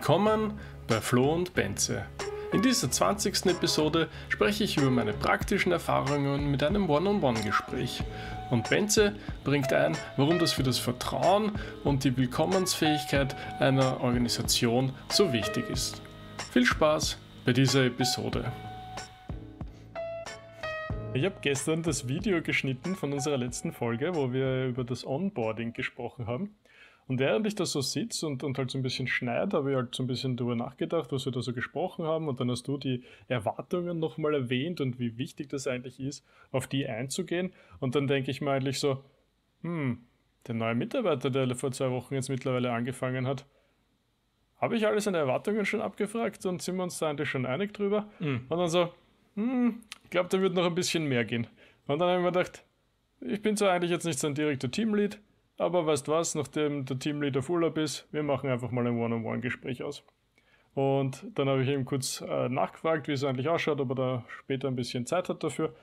Willkommen bei Flo und Benze. In dieser 20. Episode spreche ich über meine praktischen Erfahrungen mit einem One-on-One-Gespräch. Und Benze bringt ein, warum das für das Vertrauen und die Willkommensfähigkeit einer Organisation so wichtig ist. Viel Spaß bei dieser Episode. Ich habe gestern das Video geschnitten von unserer letzten Folge, wo wir über das Onboarding gesprochen haben. Und während ich da so sitze und, und halt so ein bisschen schneide, habe ich halt so ein bisschen darüber nachgedacht, was wir da so gesprochen haben. Und dann hast du die Erwartungen nochmal erwähnt und wie wichtig das eigentlich ist, auf die einzugehen. Und dann denke ich mir eigentlich so, hm, der neue Mitarbeiter, der vor zwei Wochen jetzt mittlerweile angefangen hat, habe ich alle seine Erwartungen schon abgefragt und sind wir uns da eigentlich schon einig drüber? Mhm. Und dann so, hm, ich glaube, da wird noch ein bisschen mehr gehen. Und dann habe ich mir gedacht, ich bin zwar eigentlich jetzt nicht so ein direkter Teamlead, aber weißt was, nachdem der Teamleader auf Urlaub ist, wir machen einfach mal ein One-on-One-Gespräch aus. Und dann habe ich ihm kurz äh, nachgefragt, wie es eigentlich ausschaut, ob er da später ein bisschen Zeit hat dafür.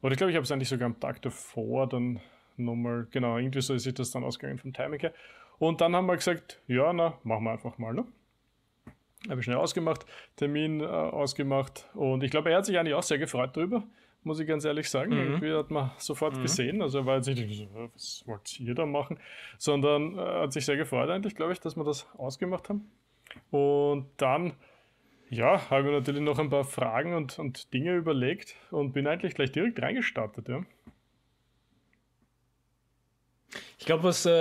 Oder ich glaube, ich habe es eigentlich sogar am Tag davor dann nochmal, genau, irgendwie so ist das dann ausgegangen vom Timing her. Und dann haben wir gesagt, ja, na, machen wir einfach mal, ne? Habe ich schnell ausgemacht, Termin äh, ausgemacht. Und ich glaube, er hat sich eigentlich auch sehr gefreut darüber muss ich ganz ehrlich sagen. Mhm. Irgendwie hat man sofort mhm. gesehen. Also er war jetzt nicht, was wollt ihr da machen? Sondern äh, hat sich sehr gefreut eigentlich, glaube ich, dass wir das ausgemacht haben. Und dann, ja, habe ich mir natürlich noch ein paar Fragen und, und Dinge überlegt und bin eigentlich gleich direkt reingestartet, ja. Ich glaube, was, äh,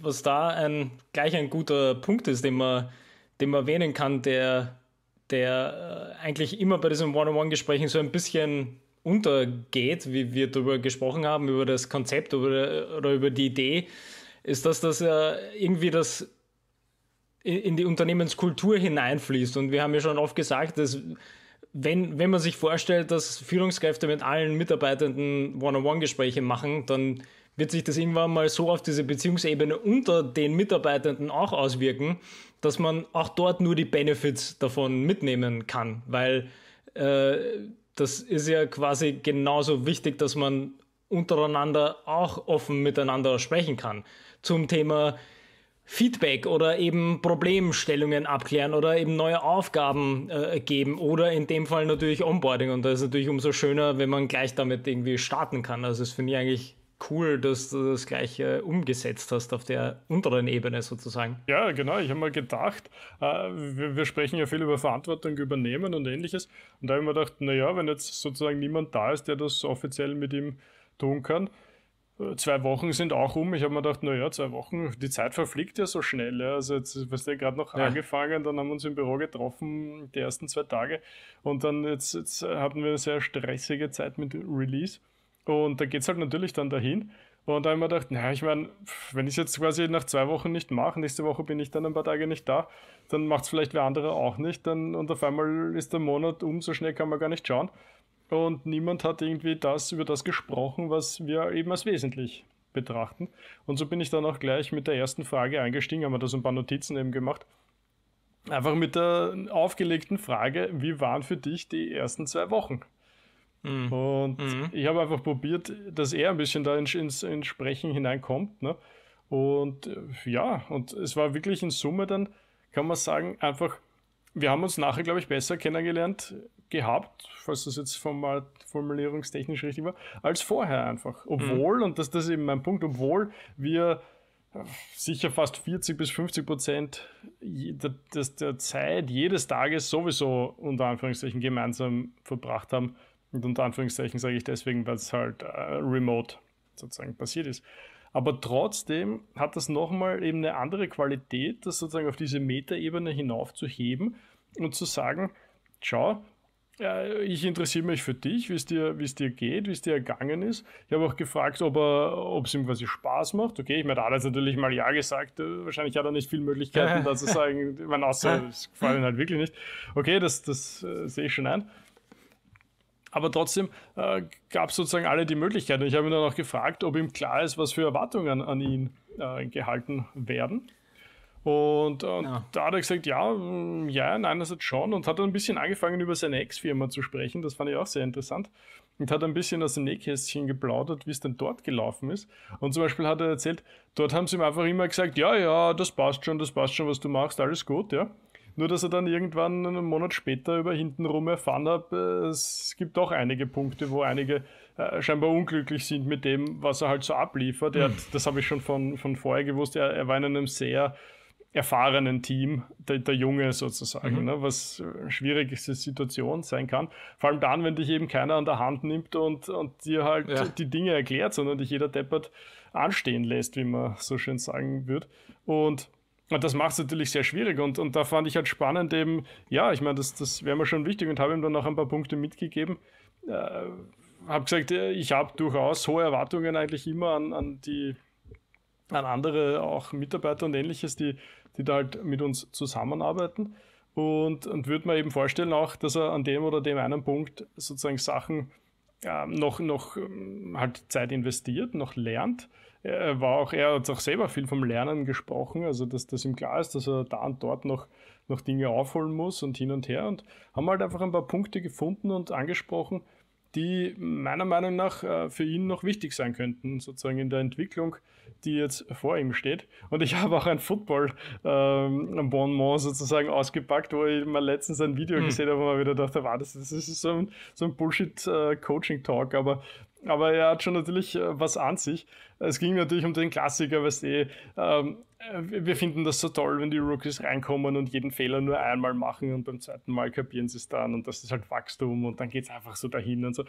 was da ein, gleich ein guter Punkt ist, den man, den man erwähnen kann, der, der äh, eigentlich immer bei diesen One-on-One-Gesprächen so ein bisschen untergeht, wie wir darüber gesprochen haben, über das Konzept oder, oder über die Idee, ist, dass das äh, irgendwie das in die Unternehmenskultur hineinfließt. Und wir haben ja schon oft gesagt, dass wenn, wenn man sich vorstellt, dass Führungskräfte mit allen Mitarbeitenden One-on-One-Gespräche machen, dann wird sich das irgendwann mal so auf diese Beziehungsebene unter den Mitarbeitenden auch auswirken, dass man auch dort nur die Benefits davon mitnehmen kann, weil äh, das ist ja quasi genauso wichtig, dass man untereinander auch offen miteinander sprechen kann. Zum Thema Feedback oder eben Problemstellungen abklären oder eben neue Aufgaben äh, geben oder in dem Fall natürlich Onboarding. Und das ist natürlich umso schöner, wenn man gleich damit irgendwie starten kann. Also ist für mich eigentlich cool, dass du das gleiche umgesetzt hast auf der unteren Ebene sozusagen. Ja, genau. Ich habe mal gedacht, äh, wir, wir, sprechen ja viel über Verantwortung übernehmen und ähnliches. Und da habe ich mir gedacht, naja, wenn jetzt sozusagen niemand da ist, der das offiziell mit ihm tun kann, äh, Zwei Wochen sind auch um. Ich habe mir gedacht, naja, zwei Wochen, die Zeit verfliegt ja so schnell. Ja. Also jetzt, was der gerade noch ja. angefangen, dann haben wir uns im Büro getroffen, die ersten zwei Tage. Und dann jetzt, jetzt hatten wir eine sehr stressige Zeit mit Release. Und da geht es halt natürlich dann dahin. Und da habe ich mir gedacht, naja, ich meine, wenn ich es jetzt quasi nach zwei Wochen nicht mache, nächste Woche bin ich dann ein paar Tage nicht da, dann macht es vielleicht wer andere auch nicht. Dann, und auf einmal ist der Monat um, so schnell kann man gar nicht schauen. Und niemand hat irgendwie das über das gesprochen, was wir eben als wesentlich betrachten. Und so bin ich dann auch gleich mit der ersten Frage eingestiegen, haben wir da so ein paar Notizen eben gemacht. Einfach mit der aufgelegten Frage, wie waren für dich die ersten zwei Wochen? Mhm. Und mhm. ich habe einfach probiert, dass er ein bisschen da ins, ins, ins Sprechen hineinkommt. Ne? Und äh, ja, und es war wirklich in Summe dann, kann man sagen, einfach, wir haben uns nachher, glaube ich, besser kennengelernt gehabt, falls das jetzt formal, formulierungstechnisch richtig war, als vorher einfach. Mhm. Obwohl, mhm. und das, das ist eben mein Punkt, obwohl wir äh, sicher fast 40 bis 50 Prozent der, der, der Zeit jedes Tages sowieso unter Anführungszeichen gemeinsam verbracht haben, und unter Anführungszeichen sage ich deswegen, weil es halt äh, remote sozusagen passiert ist. Aber trotzdem hat das nochmal eben eine andere Qualität, das sozusagen auf diese Metaebene hinaufzuheben und zu sagen, schau, äh, ich interessiere mich für dich, wie es dir, es dir geht, wie es dir ergangen ist. Ich habe auch gefragt, ob, es ihm quasi Spaß macht. Okay, ich meine, da hat er natürlich mal Ja gesagt. Äh, wahrscheinlich hat er nicht viele Möglichkeiten, da zu sagen, man außer es gefällt ihm halt wirklich nicht. Okay, das, das äh, sehe ich schon ein. Aber trotzdem äh, gab es sozusagen alle die Möglichkeit. Und ich habe ihn dann auch gefragt, ob ihm klar ist, was für Erwartungen an ihn äh, gehalten werden. Und, und äh, ja. da hat er gesagt, ja, mm, ja, nein, das hat schon. Und hat dann ein bisschen angefangen, über seine Ex-Firma zu sprechen. Das fand ich auch sehr interessant. Und hat ein bisschen aus dem Nähkästchen geplaudert, wie es denn dort gelaufen ist. Und zum Beispiel hat er erzählt, dort haben sie ihm einfach immer gesagt, ja, ja, das passt schon, das passt schon, was du machst, alles gut, ja. Nur, dass er dann irgendwann einen Monat später über hintenrum erfahren hat, es gibt auch einige Punkte, wo einige äh, scheinbar unglücklich sind mit dem, was er halt so abliefert. Er hat, hm. das habe ich schon von, von vorher gewusst, er, er war in einem sehr erfahrenen Team, der, der Junge sozusagen, mhm. ne, was schwierigste Situation sein kann. Vor allem dann, wenn dich eben keiner an der Hand nimmt und, und dir halt ja. die Dinge erklärt, sondern dich jeder deppert anstehen lässt, wie man so schön sagen würde. Und und das macht es natürlich sehr schwierig. Und, und da fand ich halt spannend eben, ja, ich meine, das, das wäre mir schon wichtig und habe ihm dann auch ein paar Punkte mitgegeben. Äh, habe gesagt, äh, ich habe durchaus hohe Erwartungen eigentlich immer an, an die an andere auch Mitarbeiter und ähnliches, die, die da halt mit uns zusammenarbeiten. Und, und würde mir eben vorstellen auch, dass er an dem oder dem einen Punkt sozusagen Sachen ja, ähm, noch, noch ähm, halt Zeit investiert, noch lernt äh, war auch, er hat auch selber viel vom Lernen gesprochen, also dass das ihm klar ist, dass er da und dort noch, noch Dinge aufholen muss und hin und her und haben halt einfach ein paar Punkte gefunden und angesprochen, die meiner Meinung nach äh, für ihn noch wichtig sein könnten, sozusagen in der Entwicklung, die jetzt vor ihm steht. Und ich habe auch ein Football-Bonbon ähm, sozusagen ausgepackt, wo ich mal letztens ein Video hm. gesehen habe, wo man wieder dachte, war ah, das, das ist so ein, so ein Bullshit-Coaching-Talk, äh, aber aber er hat schon natürlich äh, was an sich. Es ging natürlich um den Klassiker, weißt du, eh, ähm, äh, wir finden das so toll, wenn die Rookies reinkommen und jeden Fehler nur einmal machen und beim zweiten Mal kapieren sie es dann und das ist halt Wachstum und dann geht es einfach so dahin und so.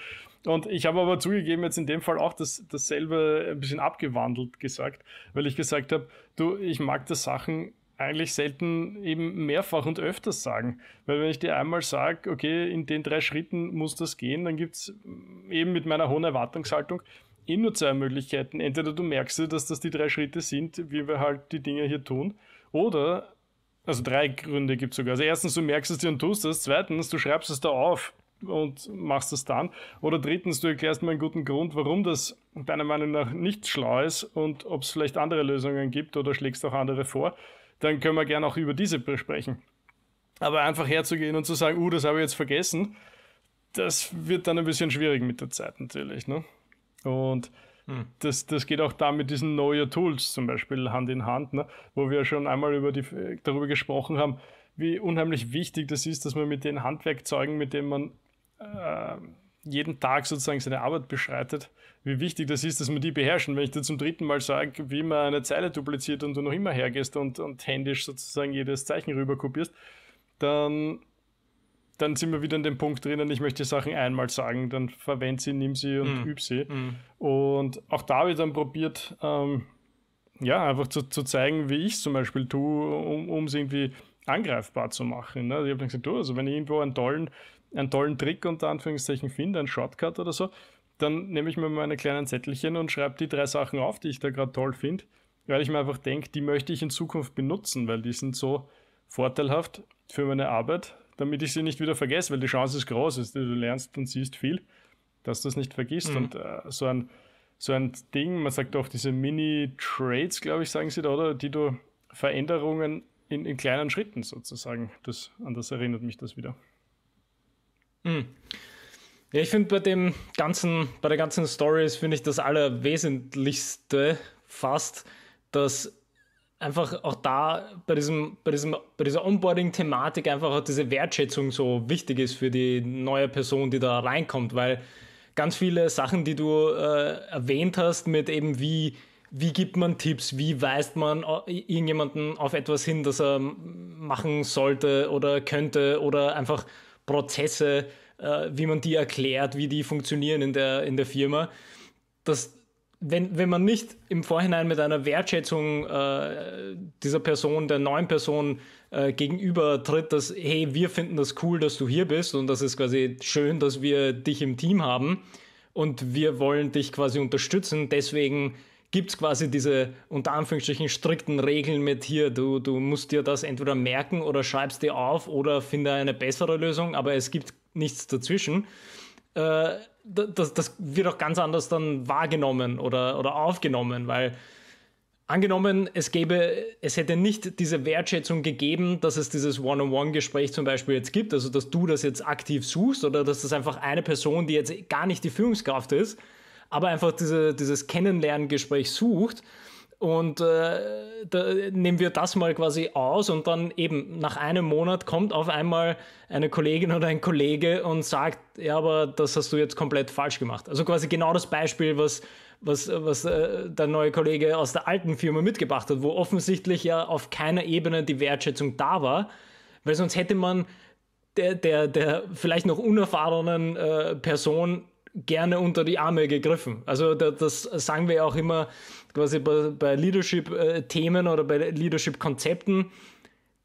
Und ich habe aber zugegeben, jetzt in dem Fall auch das, dasselbe ein bisschen abgewandelt gesagt, weil ich gesagt habe, du, ich mag das Sachen eigentlich selten eben mehrfach und öfters sagen. Weil wenn ich dir einmal sage, okay, in den drei Schritten muss das gehen, dann gibt es eben mit meiner hohen Erwartungshaltung eh nur zwei Möglichkeiten. Entweder du merkst dir, dass das die drei Schritte sind, wie wir halt die Dinge hier tun, oder, also drei Gründe gibt es sogar. Also erstens, du merkst es dir und tust es. Zweitens, du schreibst es da auf und machst es dann. Oder drittens, du erklärst mir einen guten Grund, warum das deiner Meinung nach nicht schlau ist und ob es vielleicht andere Lösungen gibt oder schlägst auch andere vor dann können wir gerne auch über diese besprechen. Aber einfach herzugehen und zu sagen, uh, das habe ich jetzt vergessen, das wird dann ein bisschen schwierig mit der Zeit natürlich. Ne? Und hm. das, das geht auch da mit diesen neuen Tools zum Beispiel Hand in Hand, ne? wo wir schon einmal über die, darüber gesprochen haben, wie unheimlich wichtig das ist, dass man mit den Handwerkzeugen, mit denen man äh, jeden Tag sozusagen seine Arbeit beschreitet, wie wichtig das ist, dass man die beherrschen. Wenn ich dir zum dritten Mal sage, wie man eine Zeile dupliziert und du noch immer hergehst und, und händisch sozusagen jedes Zeichen rüber kopierst, dann, dann sind wir wieder in dem Punkt drinnen, ich möchte Sachen einmal sagen, dann verwend sie, nimm sie und mhm. üb sie. Mhm. Und auch da wird dann probiert, ähm, ja, einfach zu, zu zeigen, wie ich es zum Beispiel tue, um es irgendwie angreifbar zu machen. Ne? Ich habe dann gesagt, du, also wenn ich irgendwo einen tollen, einen tollen Trick unter Anführungszeichen finde, einen Shortcut oder so, dann nehme ich mir meine kleinen Zettelchen und schreibe die drei Sachen auf, die ich da gerade toll finde, weil ich mir einfach denke, die möchte ich in Zukunft benutzen, weil die sind so vorteilhaft für meine Arbeit, damit ich sie nicht wieder vergesse, weil die Chance ist groß, ist, du lernst und siehst viel, dass du es nicht vergisst. Mhm. Und äh, so, ein, so ein Ding, man sagt auch diese Mini-Trades, glaube ich, sagen sie da, oder die du Veränderungen in, in kleinen Schritten sozusagen. Das, an das erinnert mich das wieder. Mhm. Ja, ich finde bei dem ganzen, bei der ganzen Story finde ich das Allerwesentlichste fast, dass einfach auch da bei diesem, bei diesem, bei dieser Onboarding-Thematik einfach auch diese Wertschätzung so wichtig ist für die neue Person, die da reinkommt, weil ganz viele Sachen, die du äh, erwähnt hast, mit eben wie wie gibt man Tipps? Wie weist man äh, irgendjemanden auf etwas hin, das er machen sollte oder könnte oder einfach Prozesse, äh, wie man die erklärt, wie die funktionieren in der, in der Firma? Das, wenn, wenn man nicht im Vorhinein mit einer Wertschätzung äh, dieser Person, der neuen Person äh, gegenüber tritt, dass, hey, wir finden das cool, dass du hier bist und das ist quasi schön, dass wir dich im Team haben und wir wollen dich quasi unterstützen, deswegen gibt es quasi diese unter Anführungsstrichen strikten Regeln mit hier, du, du musst dir das entweder merken oder schreibst dir auf oder finde eine bessere Lösung, aber es gibt nichts dazwischen. Äh, das, das wird auch ganz anders dann wahrgenommen oder, oder aufgenommen, weil angenommen, es gäbe, es hätte nicht diese Wertschätzung gegeben, dass es dieses One-on-One-Gespräch zum Beispiel jetzt gibt, also dass du das jetzt aktiv suchst oder dass das einfach eine Person, die jetzt gar nicht die Führungskraft ist, aber einfach diese, dieses Kennenlerngespräch sucht. Und äh, da nehmen wir das mal quasi aus und dann eben nach einem Monat kommt auf einmal eine Kollegin oder ein Kollege und sagt, ja, aber das hast du jetzt komplett falsch gemacht. Also quasi genau das Beispiel, was, was, was äh, der neue Kollege aus der alten Firma mitgebracht hat, wo offensichtlich ja auf keiner Ebene die Wertschätzung da war, weil sonst hätte man der, der, der vielleicht noch unerfahrenen äh, Person gerne unter die Arme gegriffen. Also das sagen wir auch immer quasi bei, bei Leadership-Themen äh, oder bei Leadership-Konzepten.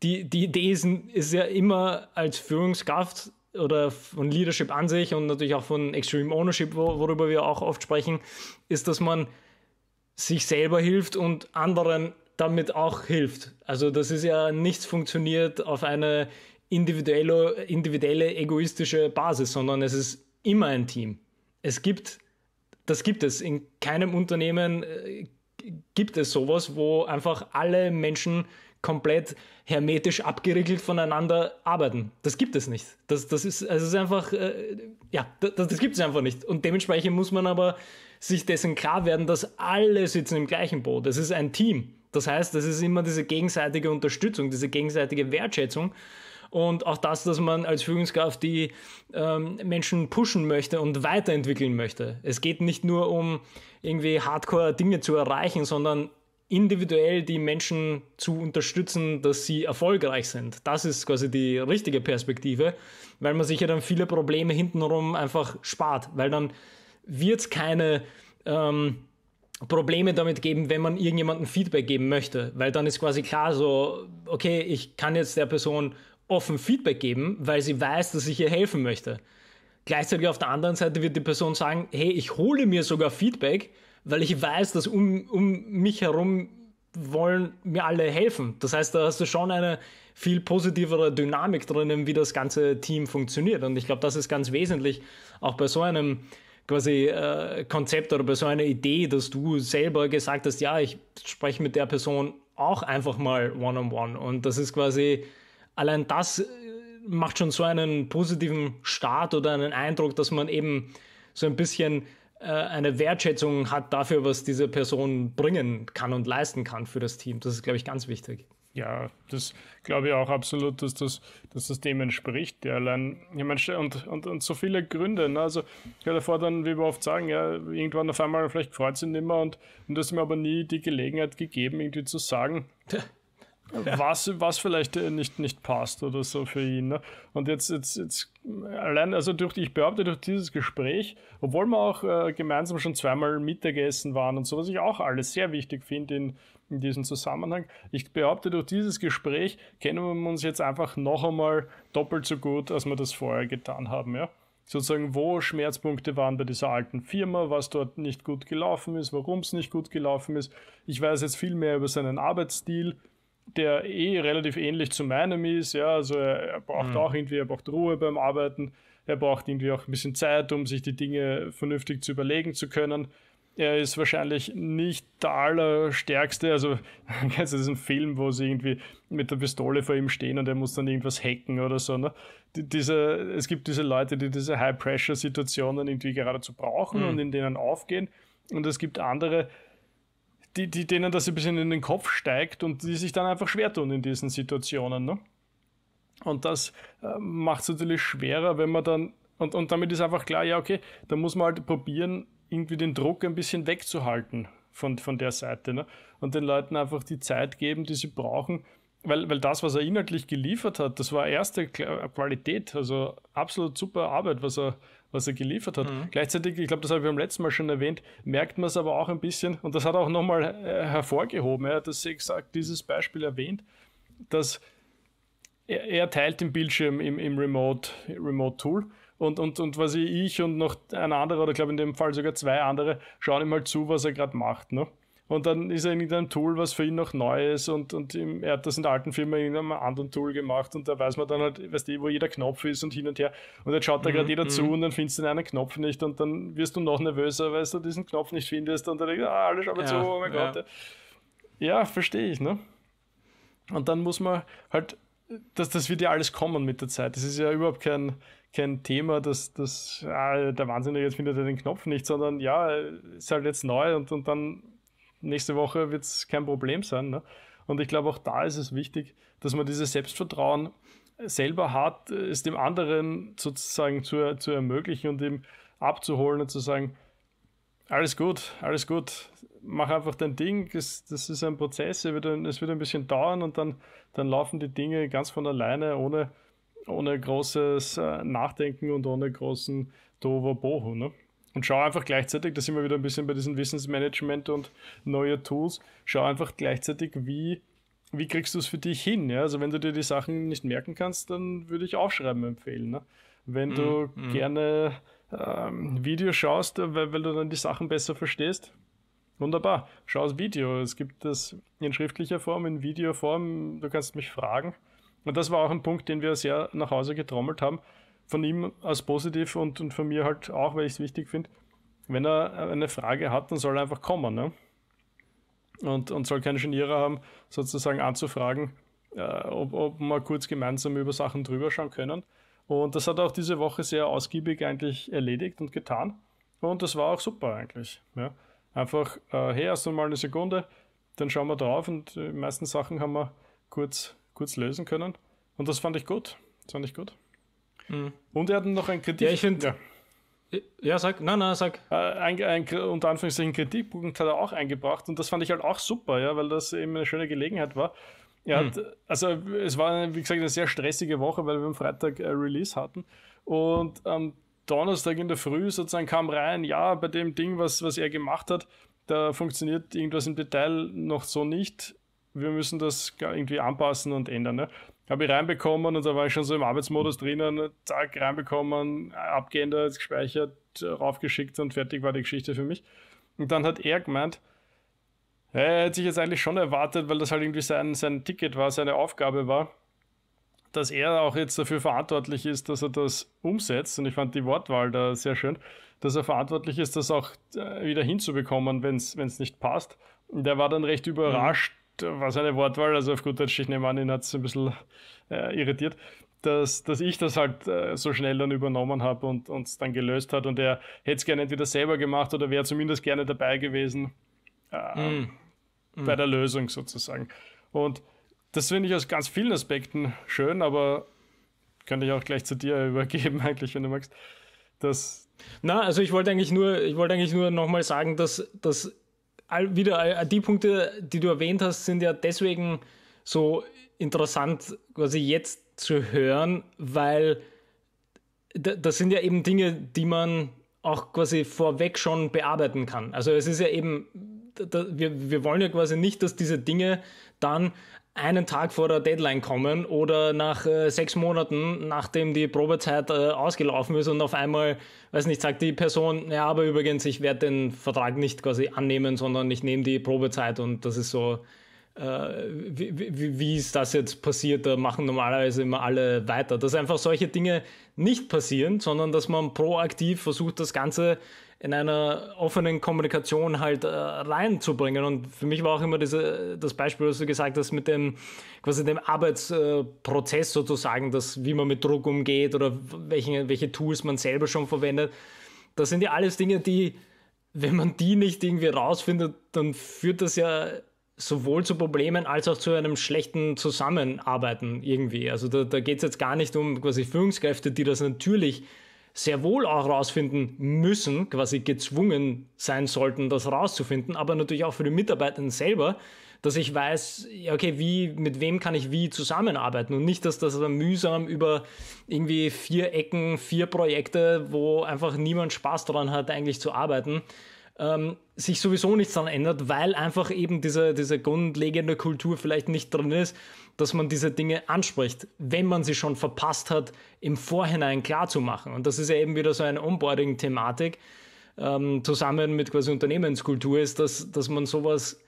Die, die Idee ist, ist ja immer als Führungskraft oder von Leadership an sich und natürlich auch von Extreme Ownership, worüber wir auch oft sprechen, ist, dass man sich selber hilft und anderen damit auch hilft. Also das ist ja nichts funktioniert auf eine individuelle, individuelle egoistische Basis, sondern es ist immer ein Team es gibt, das gibt es. In keinem Unternehmen äh, gibt es sowas, wo einfach alle Menschen komplett hermetisch abgeriegelt voneinander arbeiten. Das gibt es nicht. Das, das, ist, also ist einfach, äh, ja, das, das gibt es einfach nicht. Und dementsprechend muss man aber sich dessen klar werden, dass alle sitzen im gleichen Boot. Es ist ein Team. Das heißt, es ist immer diese gegenseitige Unterstützung, diese gegenseitige Wertschätzung und auch das, dass man als Führungskraft die ähm, Menschen pushen möchte und weiterentwickeln möchte. Es geht nicht nur um irgendwie hardcore Dinge zu erreichen, sondern individuell die Menschen zu unterstützen, dass sie erfolgreich sind. Das ist quasi die richtige Perspektive, weil man sich ja dann viele Probleme hintenrum einfach spart, weil dann wird es keine ähm, Probleme damit geben, wenn man irgendjemandem Feedback geben möchte, weil dann ist quasi klar so, okay, ich kann jetzt der Person offen Feedback geben, weil sie weiß, dass ich ihr helfen möchte. Gleichzeitig auf der anderen Seite wird die Person sagen, hey, ich hole mir sogar Feedback, weil ich weiß, dass um, um mich herum wollen mir alle helfen. Das heißt, da hast du schon eine viel positivere Dynamik drinnen, wie das ganze Team funktioniert. Und ich glaube, das ist ganz wesentlich auch bei so einem quasi äh, Konzept oder bei so einer Idee, dass du selber gesagt hast, ja, ich spreche mit der Person auch einfach mal one-on-one. -on -one. Und das ist quasi allein das äh, macht schon so einen positiven Start oder einen Eindruck, dass man eben so ein bisschen äh, eine Wertschätzung hat dafür, was diese Person bringen kann und leisten kann für das Team. Das ist, glaube ich, ganz wichtig. Ja, das glaube ich auch absolut, dass das, dass das dem entspricht. Ja, allein, ich meine, und, und, und so viele Gründe. Ne? Also, ich höre davor dann, wie wir oft sagen, ja, irgendwann auf einmal vielleicht freut sie nicht mehr und, und das ist mir aber nie die Gelegenheit gegeben, irgendwie zu sagen was, was vielleicht äh, nicht, nicht passt oder so für ihn. Ne? Und jetzt, jetzt, jetzt allein, also durch, ich behaupte durch dieses Gespräch, obwohl wir auch äh, gemeinsam schon zweimal Mittagessen waren und so, was ich auch alles sehr wichtig finde in, in diesem Zusammenhang, ich behaupte durch dieses Gespräch kennen wir uns jetzt einfach noch einmal doppelt so gut, als wir das vorher getan haben, ja sozusagen, wo Schmerzpunkte waren bei dieser alten Firma, was dort nicht gut gelaufen ist, warum es nicht gut gelaufen ist. Ich weiß jetzt viel mehr über seinen Arbeitsstil, der eh relativ ähnlich zu meinem ist. Ja, also er, braucht mhm. auch irgendwie, er braucht Ruhe beim Arbeiten. Er braucht irgendwie auch ein bisschen Zeit, um sich die Dinge vernünftig zu überlegen zu können. Er ist wahrscheinlich nicht der allerstärkste. Also, kennst du diesen Film, wo sie irgendwie mit der Pistole vor ihm stehen und er muss dann irgendwas hacken oder so? Ne? diese, es gibt diese Leute, die diese High-Pressure-Situationen irgendwie geradezu brauchen mhm. und in denen aufgehen. Und es gibt andere, die, die, denen das ein bisschen in den Kopf steigt und die sich dann einfach schwer tun in diesen Situationen. Ne? Und das äh, macht es natürlich schwerer, wenn man dann, und, und damit ist einfach klar, ja, okay, da muss man halt probieren, irgendwie den Druck ein bisschen wegzuhalten von, von der Seite. Ne? Und den Leuten einfach die Zeit geben, die sie brauchen, weil, weil das, was er inhaltlich geliefert hat, das war erste Qualität, also absolut super Arbeit, was er was er geliefert hat. Mhm. Gleichzeitig, ich glaube, das habe ich beim letzten Mal schon erwähnt, merkt man es aber auch ein bisschen, und das hat er auch nochmal äh, hervorgehoben, er hat das exakt dieses Beispiel erwähnt, dass er, er teilt den Bildschirm im, im Remote, Remote Tool und, und, und was ich, und noch ein anderer, oder glaube in dem Fall sogar zwei andere, schauen ihm halt zu, was er gerade macht. Ne? Und dann ist er in irgendeinem Tool, was für ihn noch neu ist und, und im, er hat das in der alten Firma in einem anderen Tool gemacht und da weiß man dann halt, weißt du, wo jeder Knopf ist und hin und her. Und jetzt schaut da gerade mhm, jeder zu mhm. und dann findest du einen Knopf nicht und dann wirst du noch nervöser, weil du diesen Knopf nicht findest und dann denkst du, ah, alle schauen ja, zu, oh mein ja. Gott. Ja, verstehe ich, ne? Und dann muss man halt, das, das wird ja alles kommen mit der Zeit. Das ist ja überhaupt kein, kein Thema, dass, dass ah, der Wahnsinnige jetzt findet er den Knopf nicht, sondern ja, ist halt jetzt neu und, und dann nächste Woche wird es kein Problem sein. Ne? Und ich glaube, auch da ist es wichtig, dass man dieses Selbstvertrauen selber hat, es dem anderen sozusagen zu, zu ermöglichen und ihm abzuholen und zu sagen, alles gut, alles gut, mach einfach dein Ding, das, das ist ein Prozess, es wird, es wird ein bisschen dauern und dann, dann laufen die Dinge ganz von alleine, ohne, ohne großes äh, Nachdenken und ohne großen Tohuwabohu. Ne? und schau einfach gleichzeitig, da sind wir wieder ein bisschen bei diesem Wissensmanagement und neue Tools, schau einfach gleichzeitig, wie, wie kriegst du es für dich hin. Ja? Also wenn du dir die Sachen nicht merken kannst, dann würde ich Aufschreiben empfehlen. Ne? Wenn mm, du mm. gerne ähm, Video schaust, äh, weil, weil du dann die Sachen besser verstehst, wunderbar, schau das Video. Es gibt das in schriftlicher Form, in Videoform, du kannst mich fragen. Und das war auch ein Punkt, den wir sehr nach Hause getrommelt haben von ihm als positiv und, und von mir halt auch, weil ich es wichtig finde. Wenn er eine Frage hat, dann soll er einfach kommen, ne? Und, und soll keine Genierer haben, sozusagen anzufragen, äh, ob, ob wir kurz gemeinsam über Sachen drüber schauen können. Und das hat er auch diese Woche sehr ausgiebig eigentlich erledigt und getan. Und das war auch super eigentlich. Ja. Einfach, äh, hey, erst einmal eine Sekunde, dann schauen wir drauf und die meisten Sachen haben wir kurz, kurz lösen können. Und das fand ich gut. Das fand ich gut. Mhm. Und er hat noch einen Kritik. Ja, ich finde. Ja. Ja, sag, nein, nein, sag. Äh, ein, ein, unter Anführungszeichen Kritikpunkt hat er auch eingebracht und das fand ich halt auch super, ja, weil das eben eine schöne Gelegenheit war. Er hm. hat, also es war, wie gesagt, eine sehr stressige Woche, weil wir am Freitag äh, Release hatten und am Donnerstag in der Früh sozusagen kam rein, ja, bei dem Ding, was, was er gemacht hat, da funktioniert irgendwas im Detail noch so nicht. Wir müssen das irgendwie anpassen und ändern. Ne? habe ich reinbekommen und da war ich schon so im Arbeitsmodus drinnen, zack, reinbekommen, abgeändert, gespeichert, raufgeschickt und fertig war die Geschichte für mich. Und dann hat er gemeint, er hätte sich jetzt eigentlich schon erwartet, weil das halt irgendwie sein, sein Ticket war, seine Aufgabe war, dass er auch jetzt dafür verantwortlich ist, dass er das umsetzt. Und ich fand die Wortwahl da sehr schön, dass er verantwortlich ist, das auch äh, wieder hinzubekommen, wenn es nicht passt. Und er war dann recht überrascht, war seine Wortwahl, also auf gut Deutsch, ich nehme an, ihn hat es ein bisschen äh, irritiert, dass, dass ich das halt äh, so schnell dann übernommen habe und uns dann gelöst hat. Und er hätte es gerne entweder selber gemacht oder wäre zumindest gerne dabei gewesen äh, mm. bei mm. der Lösung sozusagen. Und das finde ich aus ganz vielen Aspekten schön, aber könnte ich auch gleich zu dir übergeben, eigentlich, wenn du magst. Das Na, also ich wollte eigentlich nur, ich wollte eigentlich nur nochmal sagen, dass, dass all, wieder äh, die Punkte, die du erwähnt hast, sind ja deswegen so interessant, quasi jetzt zu hören, weil das sind ja eben Dinge, die man auch quasi vorweg schon bearbeiten kann. Also es ist ja eben, wir, wir wollen ja quasi nicht, dass diese Dinge dann einen Tag vor der Deadline kommen oder nach äh, sechs Monaten, nachdem die Probezeit äh, ausgelaufen ist und auf einmal, weiß nicht, sagt die Person, ja, aber übrigens, ich werde den Vertrag nicht quasi annehmen, sondern ich nehme die Probezeit und das ist so äh, wie, wie, wie, ist das jetzt passiert, da machen normalerweise immer alle weiter. Dass einfach solche Dinge nicht passieren, sondern dass man proaktiv versucht, das Ganze in einer offenen Kommunikation halt äh, reinzubringen. Und für mich war auch immer diese, das Beispiel, was du gesagt hast, mit dem quasi dem Arbeitsprozess äh, sozusagen, dass wie man mit Druck umgeht oder welche, welche Tools man selber schon verwendet. Das sind ja alles Dinge, die, wenn man die nicht irgendwie rausfindet, dann führt das ja sowohl zu Problemen als auch zu einem schlechten Zusammenarbeiten irgendwie. Also da, da geht es jetzt gar nicht um quasi Führungskräfte, die das natürlich sehr wohl auch rausfinden müssen, quasi gezwungen sein sollten, das rauszufinden, aber natürlich auch für die Mitarbeitenden selber, dass ich weiß, okay, wie, mit wem kann ich wie zusammenarbeiten und nicht, dass das dann mühsam über irgendwie vier Ecken, vier Projekte, wo einfach niemand Spaß daran hat, eigentlich zu arbeiten, ähm, sich sowieso nichts daran ändert, weil einfach eben diese, diese grundlegende Kultur vielleicht nicht drin ist, dass man diese Dinge anspricht, wenn man sie schon verpasst hat, im Vorhinein klarzumachen. Und das ist ja eben wieder so eine Onboarding-Thematik ähm, zusammen mit quasi Unternehmenskultur ist, dass, dass man sowas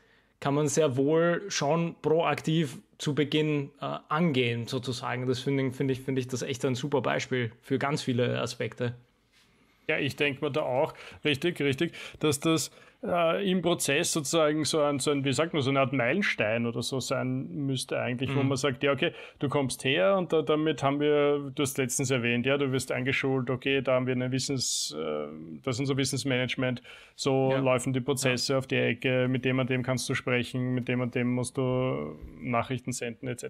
kann man sehr wohl schon proaktiv zu Beginn äh, angehen, sozusagen. Das finde find ich, find ich das echt ein super Beispiel für ganz viele Aspekte. Ja, ich denke mir da auch, richtig, richtig, dass das äh, im Prozess sozusagen so ein, so ein, wie sagt man, so eine Art Meilenstein oder so sein müsste eigentlich, mhm. wo man sagt, ja, okay, du kommst her und da, damit haben wir, du hast letztens erwähnt, ja, du wirst eingeschult, okay, da haben wir eine Wissens, äh, das ist unser Wissensmanagement, so ja. laufen die Prozesse ja. auf die Ecke, mit dem und dem kannst du sprechen, mit dem und dem musst du Nachrichten senden etc.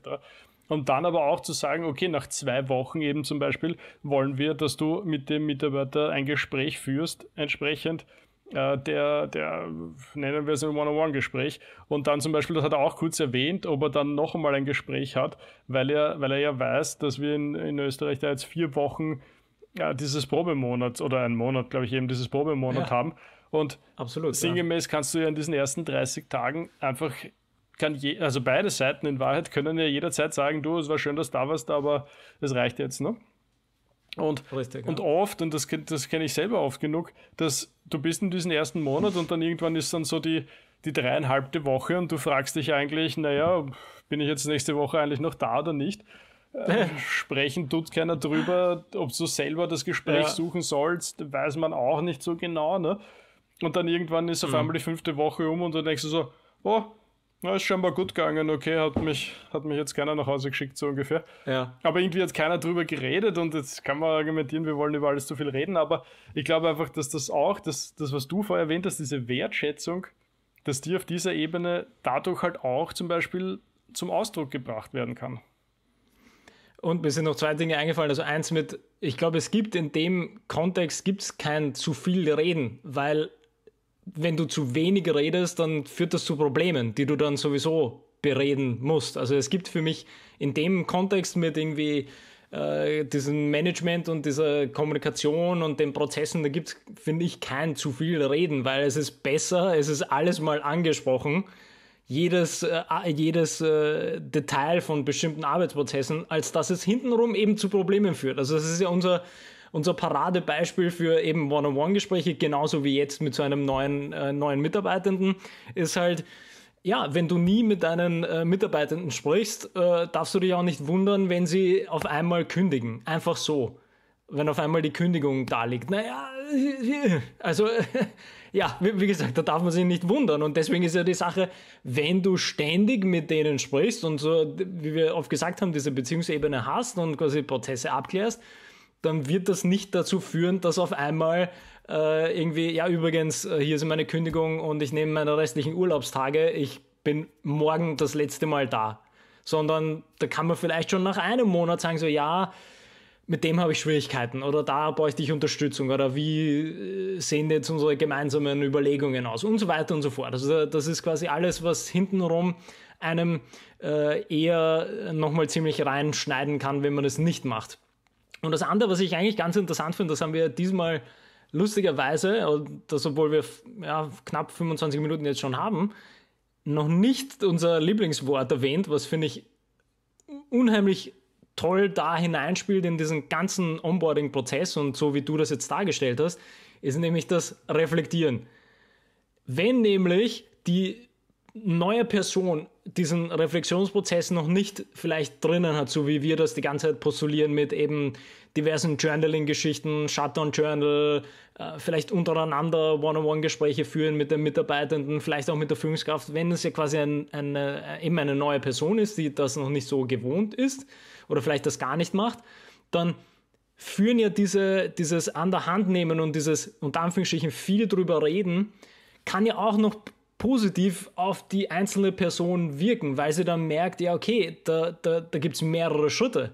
Und dann aber auch zu sagen, okay, nach zwei Wochen eben zum Beispiel wollen wir, dass du mit dem Mitarbeiter ein Gespräch führst, entsprechend äh, der, der, nennen wir es ein One-on-One-Gespräch. Und dann zum Beispiel, das hat er auch kurz erwähnt, ob er dann noch einmal ein Gespräch hat, weil er, weil er ja weiß, dass wir in, in Österreich da jetzt vier Wochen ja, äh, dieses Probemonats oder einen Monat, glaube ich, eben dieses Probemonat ja. haben. Und Absolut, sinngemäß ja. kannst du ja in diesen ersten 30 Tagen einfach, kann je, also beide Seiten in Wahrheit können ja jederzeit sagen, du, es war schön, dass du da warst, aber es reicht jetzt, ne? Und, Richtig, und ja. oft, und das, das kenne ich selber oft genug, dass du bist in diesem ersten Monat und dann irgendwann ist dann so die, die dreieinhalbte Woche und du fragst dich eigentlich, naja, bin ich jetzt nächste Woche eigentlich noch da oder nicht? Äh, sprechen tut keiner drüber, ob du selber das Gespräch ja. suchen sollst, weiß man auch nicht so genau, ne? Und dann irgendwann ist auf mhm. einmal die fünfte Woche um und dann denkst du so, oh, na, ist scheinbar gut gegangen, okay, hat mich, hat mich jetzt keiner nach Hause geschickt, so ungefähr. Ja. Aber irgendwie hat keiner drüber geredet und jetzt kann man argumentieren, wir wollen über alles zu viel reden, aber ich glaube einfach, dass das auch, dass das, was du vorher erwähnt hast, diese Wertschätzung, dass die auf dieser Ebene dadurch halt auch zum Beispiel zum Ausdruck gebracht werden kann. Und mir sind noch zwei Dinge eingefallen. Also eins mit, ich glaube, es gibt in dem Kontext gibt's kein zu viel Reden, weil wenn du zu wenig redest, dann führt das zu Problemen, die du dann sowieso bereden musst. Also es gibt für mich in dem Kontext mit irgendwie äh, diesem Management und dieser Kommunikation und den Prozessen, da gibt es, finde ich, kein zu viel Reden, weil es ist besser, es ist alles mal angesprochen, jedes, äh, jedes äh, Detail von bestimmten Arbeitsprozessen, als dass es hintenrum eben zu Problemen führt. Also das ist ja unser, unser Paradebeispiel für eben One-on-One-Gespräche, genauso wie jetzt mit so einem neuen, äh, neuen Mitarbeitenden, ist halt, ja, wenn du nie mit deinen äh, Mitarbeitenden sprichst, äh, darfst du dich auch nicht wundern, wenn sie auf einmal kündigen. Einfach so. Wenn auf einmal die Kündigung da liegt. Naja, also, ja, wie gesagt, da darf man sich nicht wundern. Und deswegen ist ja die Sache, wenn du ständig mit denen sprichst und so, wie wir oft gesagt haben, diese Beziehungsebene hast und quasi Prozesse abklärst, dann wird das nicht dazu führen, dass auf einmal äh, irgendwie, ja übrigens, äh, hier ist meine Kündigung und ich nehme meine restlichen Urlaubstage, ich bin morgen das letzte Mal da. Sondern da kann man vielleicht schon nach einem Monat sagen, so ja, mit dem habe ich Schwierigkeiten oder da bräuchte ich Unterstützung oder wie äh, sehen jetzt unsere gemeinsamen Überlegungen aus und so weiter und so fort. Also das ist quasi alles, was hintenrum einem äh, eher nochmal ziemlich reinschneiden kann, wenn man das nicht macht. Und das andere, was ich eigentlich ganz interessant finde, das haben wir diesmal lustigerweise, und obwohl wir ja, knapp 25 Minuten jetzt schon haben, noch nicht unser Lieblingswort erwähnt, was finde ich unheimlich toll da hineinspielt in diesen ganzen Onboarding-Prozess und so wie du das jetzt dargestellt hast, ist nämlich das Reflektieren. Wenn nämlich die neue Person diesen Reflexionsprozess noch nicht vielleicht drinnen hat, so wie wir das die ganze Zeit postulieren mit eben diversen Journaling-Geschichten, Shutdown-Journal, äh, vielleicht untereinander One-on-One-Gespräche führen mit den Mitarbeitenden, vielleicht auch mit der Führungskraft, wenn es ja quasi ein, eine, eben eine neue Person ist, die das noch nicht so gewohnt ist oder vielleicht das gar nicht macht, dann führen ja diese, dieses An der Hand nehmen und dieses unter Anführungsstrichen viel drüber reden, kann ja auch noch positiv auf die einzelne Person wirken, weil sie dann merkt, ja, okay, da, da, da gibt es mehrere Schritte.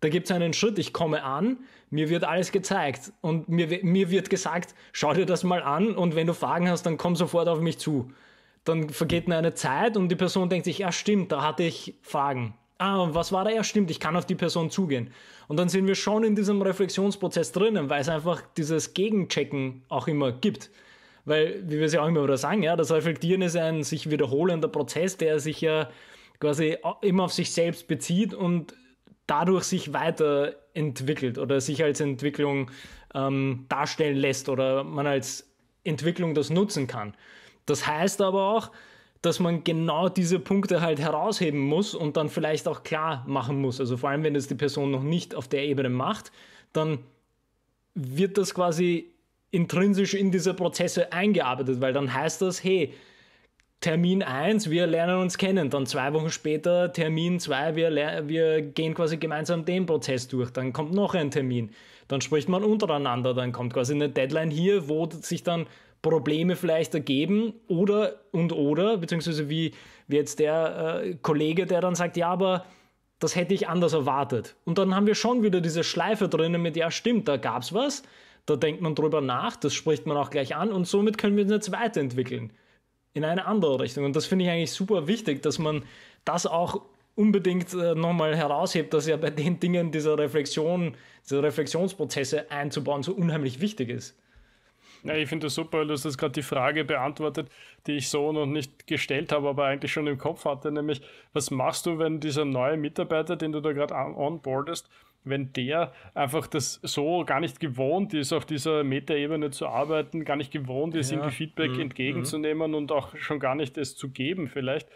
Da gibt es einen Schritt, ich komme an, mir wird alles gezeigt und mir, mir wird gesagt, schau dir das mal an und wenn du Fragen hast, dann komm sofort auf mich zu. Dann vergeht eine Zeit und die Person denkt sich, ja stimmt, da hatte ich Fragen. Ah, was war da? Ja stimmt, ich kann auf die Person zugehen. Und dann sind wir schon in diesem Reflexionsprozess drinnen, weil es einfach dieses Gegenchecken auch immer gibt. Weil, wie wir es ja auch immer wieder sagen, ja, das Reflektieren ist ein sich wiederholender Prozess, der sich ja quasi immer auf sich selbst bezieht und dadurch sich weiterentwickelt oder sich als Entwicklung ähm, darstellen lässt oder man als Entwicklung das nutzen kann. Das heißt aber auch, dass man genau diese Punkte halt herausheben muss und dann vielleicht auch klar machen muss. Also vor allem, wenn es die Person noch nicht auf der Ebene macht, dann wird das quasi intrinsisch in diese Prozesse eingearbeitet, weil dann heißt das, hey, Termin 1, wir lernen uns kennen. Dann zwei Wochen später Termin 2, wir, wir gehen quasi gemeinsam den Prozess durch. Dann kommt noch ein Termin. Dann spricht man untereinander. Dann kommt quasi eine Deadline hier, wo sich dann Probleme vielleicht ergeben oder und oder, beziehungsweise wie, wie jetzt der äh, Kollege, der dann sagt, ja, aber das hätte ich anders erwartet. Und dann haben wir schon wieder diese Schleife drinnen mit, ja, stimmt, da gab es was. Da denkt man drüber nach, das spricht man auch gleich an und somit können wir uns jetzt weiterentwickeln in eine andere Richtung. Und das finde ich eigentlich super wichtig, dass man das auch unbedingt äh, nochmal heraushebt, dass ja bei den Dingen dieser Reflexion, diese Reflexionsprozesse einzubauen so unheimlich wichtig ist. Ja, ich finde das super, du hast jetzt gerade die Frage beantwortet, die ich so noch nicht gestellt habe, aber eigentlich schon im Kopf hatte, nämlich, was machst du, wenn dieser neue Mitarbeiter, den du da gerade onboardest, wenn der einfach das so gar nicht gewohnt ist, auf dieser Metaebene zu arbeiten, gar nicht gewohnt ist, ja. irgendwie Feedback mhm. entgegenzunehmen und auch schon gar nicht es zu geben vielleicht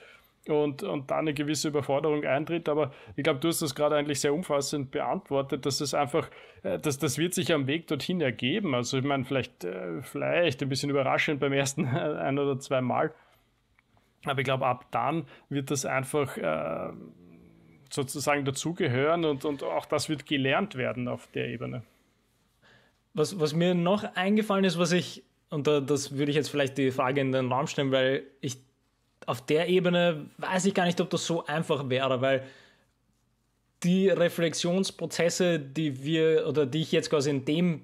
und, und da eine gewisse Überforderung eintritt. Aber ich glaube, du hast das gerade eigentlich sehr umfassend beantwortet, dass es einfach, äh, dass das wird sich am Weg dorthin ergeben. Also ich meine, vielleicht, äh, vielleicht ein bisschen überraschend beim ersten ein oder zwei Mal. Aber ich glaube, ab dann wird das einfach äh, sozusagen dazugehören und, und auch das wird gelernt werden auf der Ebene. Was, was mir noch eingefallen ist, was ich, und da, das würde ich jetzt vielleicht die Frage in den Raum stellen, weil ich auf der Ebene weiß ich gar nicht, ob das so einfach wäre, weil die Reflexionsprozesse, die wir oder die ich jetzt quasi in dem,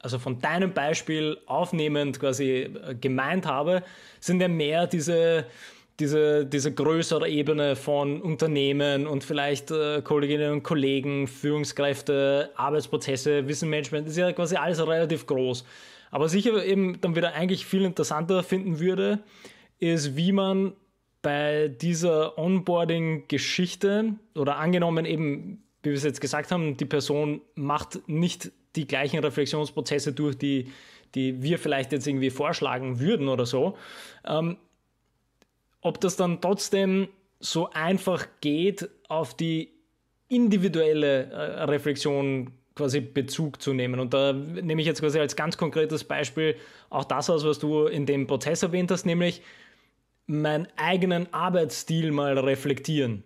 also von deinem Beispiel aufnehmend quasi äh, gemeint habe, sind ja mehr diese diese, diese größere Ebene von Unternehmen und vielleicht äh, Kolleginnen und Kollegen, Führungskräfte, Arbeitsprozesse, Wissenmanagement, ist ja quasi alles relativ groß. Aber sicher eben dann wieder eigentlich viel interessanter finden würde, ist, wie man bei dieser Onboarding-Geschichte oder angenommen eben, wie wir es jetzt gesagt haben, die Person macht nicht die gleichen Reflexionsprozesse durch, die, die wir vielleicht jetzt irgendwie vorschlagen würden oder so, ähm, ob das dann trotzdem so einfach geht, auf die individuelle äh, Reflexion quasi Bezug zu nehmen. Und da nehme ich jetzt quasi als ganz konkretes Beispiel auch das aus, was du in dem Prozess erwähnt hast, nämlich meinen eigenen Arbeitsstil mal reflektieren.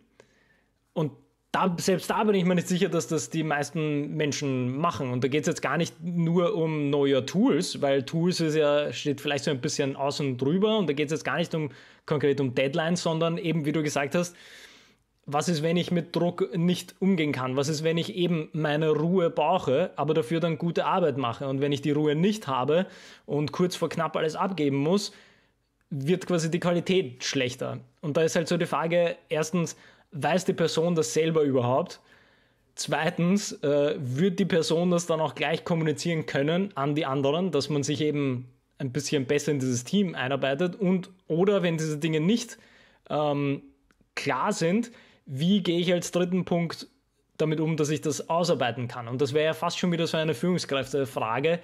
Und da, selbst da bin ich mir nicht sicher, dass das die meisten Menschen machen. Und da geht es jetzt gar nicht nur um neue Tools, weil Tools ist ja, steht vielleicht so ein bisschen außen drüber und da geht es jetzt gar nicht um konkret um Deadlines, sondern eben, wie du gesagt hast, was ist, wenn ich mit Druck nicht umgehen kann? Was ist, wenn ich eben meine Ruhe brauche, aber dafür dann gute Arbeit mache? Und wenn ich die Ruhe nicht habe und kurz vor knapp alles abgeben muss, wird quasi die Qualität schlechter. Und da ist halt so die Frage, erstens, weiß die Person das selber überhaupt? Zweitens, äh, wird die Person das dann auch gleich kommunizieren können an die anderen, dass man sich eben ein bisschen besser in dieses Team einarbeitet und oder wenn diese Dinge nicht ähm, klar sind, wie gehe ich als dritten Punkt damit um, dass ich das ausarbeiten kann? Und das wäre ja fast schon wieder so eine Führungskräftefrage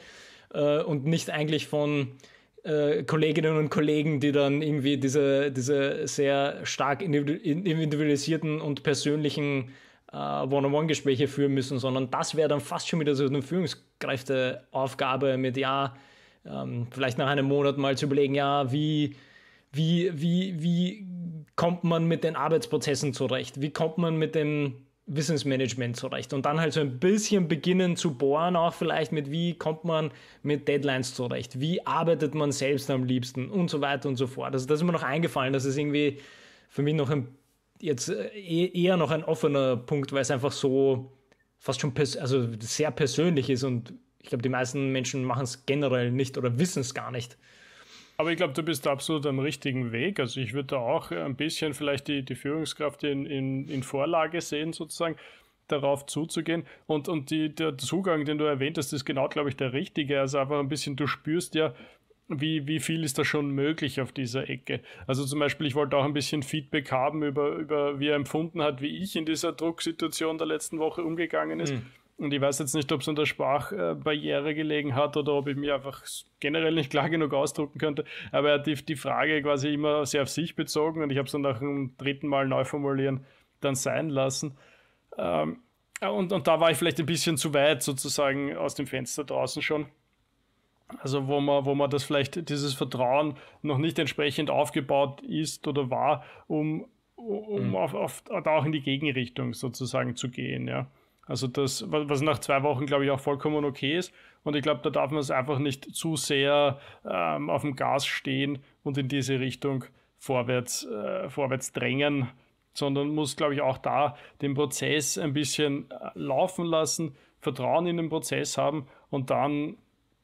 äh, und nicht eigentlich von äh, Kolleginnen und Kollegen, die dann irgendwie diese, diese sehr stark individualisierten und persönlichen äh, One-on-One-Gespräche führen müssen, sondern das wäre dann fast schon wieder so eine Führungskräfteaufgabe mit, ja, ähm, vielleicht nach einem Monat mal zu überlegen, ja, wie, wie, wie, wie kommt man mit den Arbeitsprozessen zurecht? Wie kommt man mit dem Wissensmanagement zurecht und dann halt so ein bisschen beginnen zu bohren, auch vielleicht mit wie kommt man mit Deadlines zurecht, wie arbeitet man selbst am liebsten und so weiter und so fort. Also das ist mir noch eingefallen, das ist irgendwie für mich noch ein, jetzt äh, e-, eher noch ein offener Punkt, weil es einfach so fast schon pers also sehr persönlich ist und ich glaube, die meisten Menschen machen es generell nicht oder wissen es gar nicht. Aber ich glaube, du bist absolut am richtigen Weg. Also ich würde da auch ein bisschen vielleicht die, die Führungskraft in, in, in Vorlage sehen, sozusagen, darauf zuzugehen. Und, und die, der Zugang, den du erwähnt hast, ist genau, glaube ich, der richtige. Also einfach ein bisschen, du spürst ja, wie, wie viel ist da schon möglich auf dieser Ecke? Also zum Beispiel, ich wollte auch ein bisschen Feedback haben über, über wie er empfunden hat, wie ich in dieser Drucksituation der letzten Woche umgegangen ist. Mhm. Und ich weiß jetzt nicht, ob es an der Sprachbarriere gelegen hat oder ob ich mir einfach generell nicht klar genug ausdrucken könnte. Aber er hat die, die Frage quasi immer sehr auf sich bezogen und ich habe es dann nach dem dritten Mal neu formulieren dann sein lassen. Ähm, und, und da war ich vielleicht ein bisschen zu weit sozusagen aus dem Fenster draußen schon. Also wo man, wo man das vielleicht, dieses Vertrauen noch nicht entsprechend aufgebaut ist oder war, um, um mhm. auf, auf, da auch in die Gegenrichtung sozusagen zu gehen, ja. Also das, was nach zwei Wochen, glaube ich, auch vollkommen okay ist. Und ich glaube, da darf man es einfach nicht zu sehr ähm, auf dem Gas stehen und in diese Richtung vorwärts, äh, vorwärts drängen, sondern muss, glaube ich, auch da den Prozess ein bisschen äh, laufen lassen, Vertrauen in den Prozess haben und dann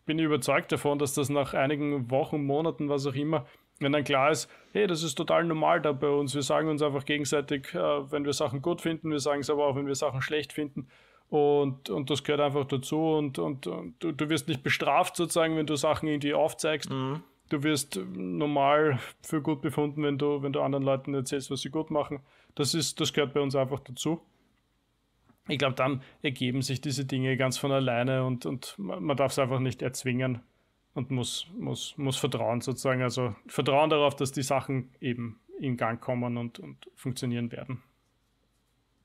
bin ich überzeugt davon, dass das nach einigen Wochen, Monaten, was auch immer, wenn dann klar ist, hey, das ist total normal da bei uns. Wir sagen uns einfach gegenseitig, äh, wenn wir Sachen gut finden, wir sagen es aber auch, wenn wir Sachen schlecht finden. Und, und das gehört einfach dazu. Und, und, und du, du, wirst nicht bestraft, sozusagen, wenn du Sachen irgendwie aufzeigst. Mhm. Du wirst normal für gut befunden, wenn du, wenn du anderen Leuten erzählst, was sie gut machen. Das, ist, das gehört bei uns einfach dazu. Ich glaube, dann ergeben sich diese Dinge ganz von alleine und, und man darf es einfach nicht erzwingen und muss, muss, muss vertrauen sozusagen. Also vertrauen darauf, dass die Sachen eben in Gang kommen und, und funktionieren werden.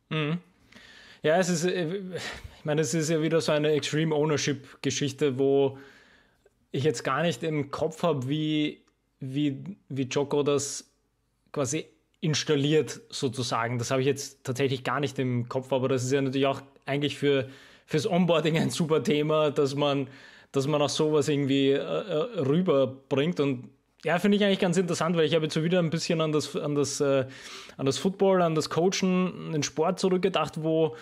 Mhm. Ja, es ist, äh, ich meine, es ist ja wieder so eine Extreme Ownership-Geschichte, wo ich jetzt gar nicht im Kopf habe, wie, wie, wie Joko das quasi installiert sozusagen. Das habe ich jetzt tatsächlich gar nicht im Kopf, aber das ist ja natürlich auch eigentlich für fürs Onboarding ein super Thema, dass man dass man auch sowas irgendwie äh, äh, rüberbringt. Und ja, finde ich eigentlich ganz interessant, weil ich habe jetzt so wieder ein bisschen an das, an das, äh, an das Football, an das Coachen, den Sport zurückgedacht, wo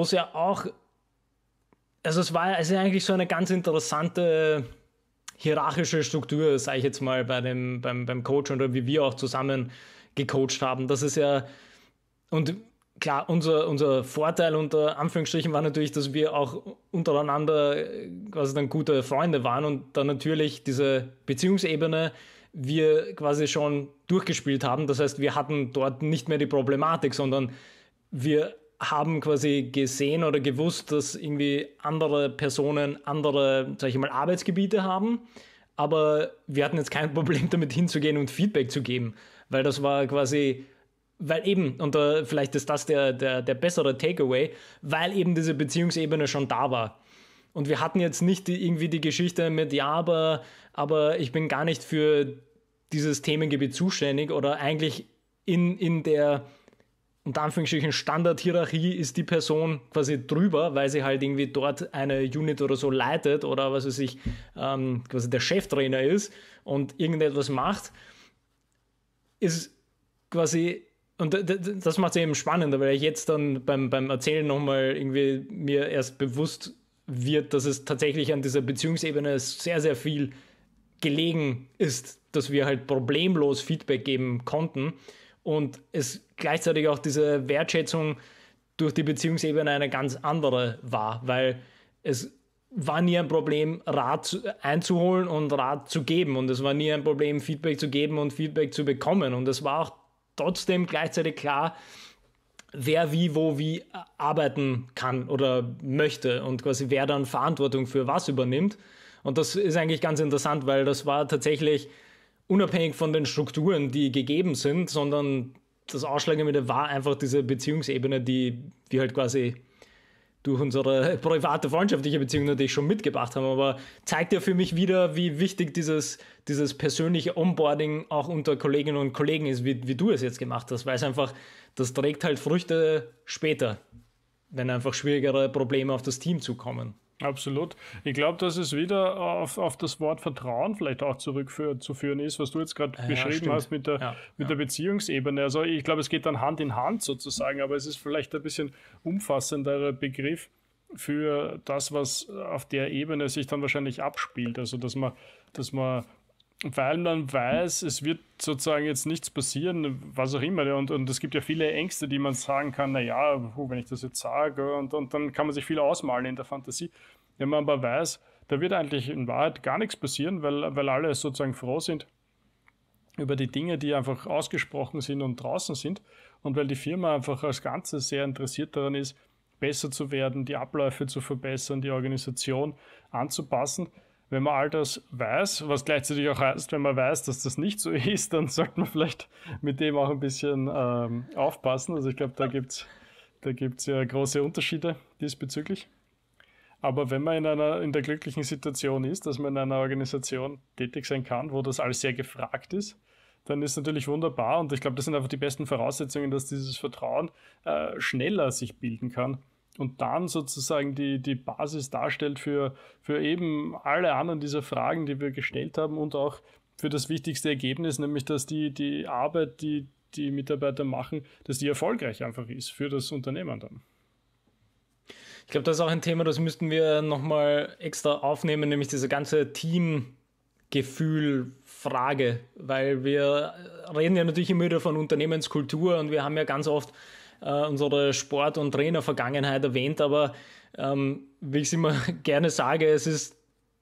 es ja auch, also es war es ist eigentlich so eine ganz interessante hierarchische Struktur, sage ich jetzt mal, bei dem, beim, beim Coach und wie wir auch zusammen gecoacht haben. Das ist ja, und klar, unser, unser Vorteil unter Anführungsstrichen war natürlich, dass wir auch untereinander äh, quasi dann gute Freunde waren und dann natürlich diese Beziehungsebene wir quasi schon durchgespielt haben. Das heißt, wir hatten dort nicht mehr die Problematik, sondern wir haben quasi gesehen oder gewusst, dass irgendwie andere Personen andere, sag ich mal, Arbeitsgebiete haben. Aber wir hatten jetzt kein Problem damit hinzugehen und Feedback zu geben, weil das war quasi weil eben, und da, vielleicht ist das der, der, der bessere Takeaway, weil eben diese Beziehungsebene schon da war. Und wir hatten jetzt nicht die, irgendwie die Geschichte mit, ja, aber, aber ich bin gar nicht für dieses Themengebiet zuständig oder eigentlich in, in der unter Anführungsstrichen Standardhierarchie ist die Person quasi drüber, weil sie halt irgendwie dort eine Unit oder so leitet oder was weiß ich, ähm, quasi der Cheftrainer ist und irgendetwas macht, ist quasi und das macht es eben spannender, weil ich jetzt dann beim, beim Erzählen nochmal irgendwie mir erst bewusst wird, dass es tatsächlich an dieser Beziehungsebene sehr, sehr viel gelegen ist, dass wir halt problemlos Feedback geben konnten und es gleichzeitig auch diese Wertschätzung durch die Beziehungsebene eine ganz andere war, weil es war nie ein Problem, Rat einzuholen und Rat zu geben. Und es war nie ein Problem, Feedback zu geben und Feedback zu bekommen. Und es war auch trotzdem gleichzeitig klar, wer wie, wo, wie arbeiten kann oder möchte und quasi wer dann Verantwortung für was übernimmt. Und das ist eigentlich ganz interessant, weil das war tatsächlich unabhängig von den Strukturen, die gegeben sind, sondern das Ausschlaggebende war einfach diese Beziehungsebene, die wir halt quasi durch unsere private freundschaftliche Beziehung natürlich schon mitgebracht haben, aber zeigt ja für mich wieder, wie wichtig dieses, dieses persönliche Onboarding auch unter Kolleginnen und Kollegen ist, wie, wie du es jetzt gemacht hast, weil es einfach, das trägt halt Früchte später, wenn einfach schwierigere Probleme auf das Team zukommen. Absolut. Ich glaube, dass es wieder äh, auf, auf das Wort Vertrauen vielleicht auch zurückzuführen ist, was du jetzt gerade ah ja, beschrieben stimmt. hast mit der, ja, mit ja. der Beziehungsebene. Also ich glaube, es geht dann Hand in Hand sozusagen, aber es ist vielleicht ein bisschen umfassenderer Begriff für das, was auf der Ebene sich dann wahrscheinlich abspielt. Also dass man, dass man weil man weiß, es wird sozusagen jetzt nichts passieren, was auch immer. Und, und es gibt ja viele Ängste, die man sagen kann, naja, wenn ich das jetzt sage, und, und dann kann man sich viel ausmalen in der Fantasie. Wenn man aber weiß, da wird eigentlich in Wahrheit gar nichts passieren, weil, weil alle sozusagen froh sind über die Dinge, die einfach ausgesprochen sind und draußen sind. Und weil die Firma einfach als Ganzes sehr interessiert daran ist, besser zu werden, die Abläufe zu verbessern, die Organisation anzupassen wenn man all das weiß, was gleichzeitig auch heißt, wenn man weiß, dass das nicht so ist, dann sollte man vielleicht mit dem auch ein bisschen ähm, aufpassen. Also ich glaube, da gibt es da gibt's ja große Unterschiede diesbezüglich. Aber wenn man in einer in der glücklichen Situation ist, dass man in einer Organisation tätig sein kann, wo das alles sehr gefragt ist, dann ist natürlich wunderbar. Und ich glaube, das sind einfach die besten Voraussetzungen, dass dieses Vertrauen äh, schneller sich bilden kann und dann sozusagen die, die Basis darstellt für, für eben alle anderen dieser Fragen, die wir gestellt haben und auch für das wichtigste Ergebnis, nämlich dass die, die Arbeit, die die Mitarbeiter machen, dass die erfolgreich einfach ist für das Unternehmen dann. Ich glaube, das ist auch ein Thema, das müssten wir nochmal extra aufnehmen, nämlich diese ganze Teamgefühl, Frage, weil wir reden ja natürlich immer wieder von Unternehmenskultur und wir haben ja ganz oft äh, unsere Sport- und Trainer-Vergangenheit erwähnt, aber ähm, wie ich es immer gerne sage, es ist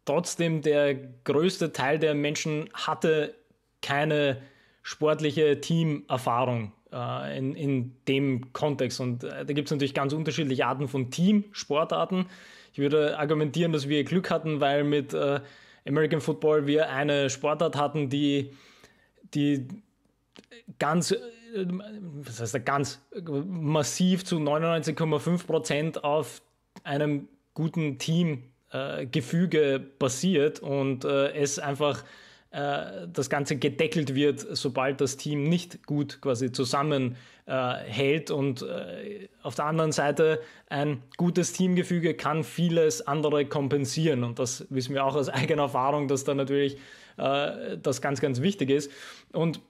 trotzdem der größte Teil der Menschen hatte keine sportliche Teamerfahrung äh, in, in dem Kontext. Und äh, da gibt es natürlich ganz unterschiedliche Arten von Teamsportarten. Ich würde argumentieren, dass wir Glück hatten, weil mit äh, American Football wir eine Sportart hatten, die, die ganz das heißt ganz massiv zu 99,5 Prozent auf einem guten Teamgefüge äh, basiert und äh, es einfach äh, das Ganze gedeckelt wird, sobald das Team nicht gut quasi zusammenhält. und auf der anderen Seite ein gutes Teamgefüge kann vieles andere kompensieren. Und das wissen wir auch aus eigener Erfahrung, dass da natürlich das ganz, ganz wichtig ist. Und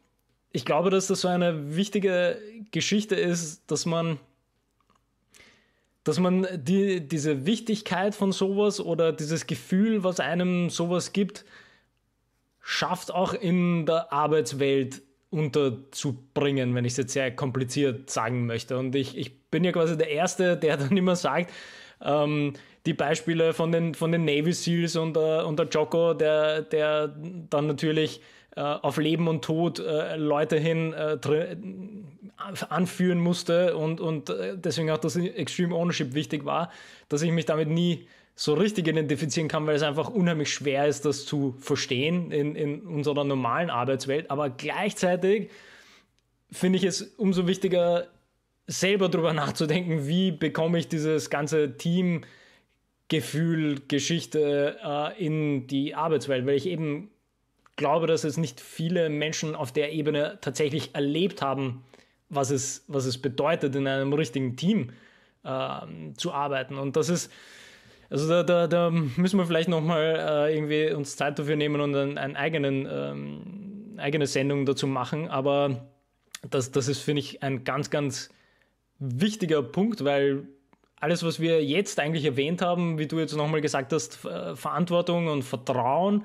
ich glaube, dass das so eine wichtige Geschichte ist, dass man, dass man die, diese Wichtigkeit von sowas oder dieses Gefühl, was einem sowas gibt, schafft auch in der Arbeitswelt unterzubringen, wenn ich es jetzt sehr kompliziert sagen möchte. Und ich, ich bin ja quasi der Erste, der dann immer sagt, ähm, die Beispiele von den, von den Navy Seals und, äh, und der Jocko, der, der dann natürlich äh, auf Leben und Tod äh, Leute hin äh, anführen musste und, und deswegen auch das Extreme Ownership wichtig war, dass ich mich damit nie so richtig identifizieren kann, weil es einfach unheimlich schwer ist, das zu verstehen in, in unserer normalen Arbeitswelt. Aber gleichzeitig finde ich es umso wichtiger, selber darüber nachzudenken, wie bekomme ich dieses ganze Team. Gefühl, Geschichte äh, in die Arbeitswelt, weil ich eben glaube, dass es nicht viele Menschen auf der Ebene tatsächlich erlebt haben, was es, was es bedeutet, in einem richtigen Team äh, zu arbeiten. Und das ist, also da, da, da müssen wir vielleicht nochmal äh, irgendwie uns Zeit dafür nehmen und eine einen ähm, eigene Sendung dazu machen. Aber das, das ist, finde ich, ein ganz, ganz wichtiger Punkt, weil alles, was wir jetzt eigentlich erwähnt haben, wie du jetzt nochmal gesagt hast, Verantwortung und Vertrauen,